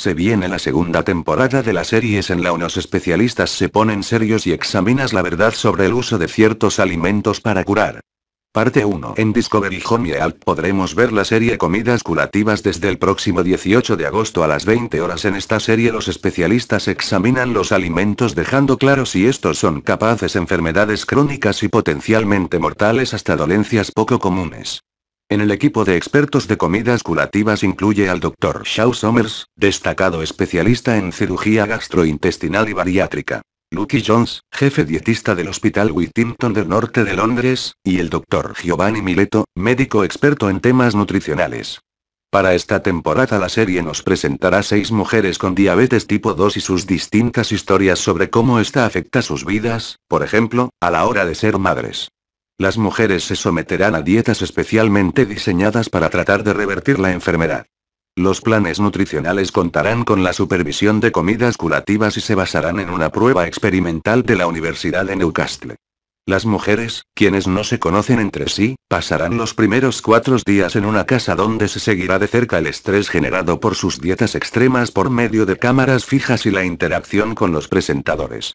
Se viene la segunda temporada de las series en la unos especialistas se ponen serios y examinas la verdad sobre el uso de ciertos alimentos para curar. Parte 1. En Discovery Home Health podremos ver la serie Comidas Curativas desde el próximo 18 de agosto a las 20 horas. En esta serie los especialistas examinan los alimentos dejando claro si estos son capaces enfermedades crónicas y potencialmente mortales hasta dolencias poco comunes. En el equipo de expertos de comidas curativas incluye al Dr. Shaw Somers, destacado especialista en cirugía gastrointestinal y bariátrica. Lucky Jones, jefe dietista del Hospital Whittington del Norte de Londres, y el Dr. Giovanni Mileto, médico experto en temas nutricionales. Para esta temporada la serie nos presentará seis mujeres con diabetes tipo 2 y sus distintas historias sobre cómo esta afecta sus vidas, por ejemplo, a la hora de ser madres. Las mujeres se someterán a dietas especialmente diseñadas para tratar de revertir la enfermedad. Los planes nutricionales contarán con la supervisión de comidas curativas y se basarán en una prueba experimental de la Universidad de Newcastle. Las mujeres, quienes no se conocen entre sí, pasarán los primeros cuatro días en una casa donde se seguirá de cerca el estrés generado por sus dietas extremas por medio de cámaras fijas y la interacción con los presentadores.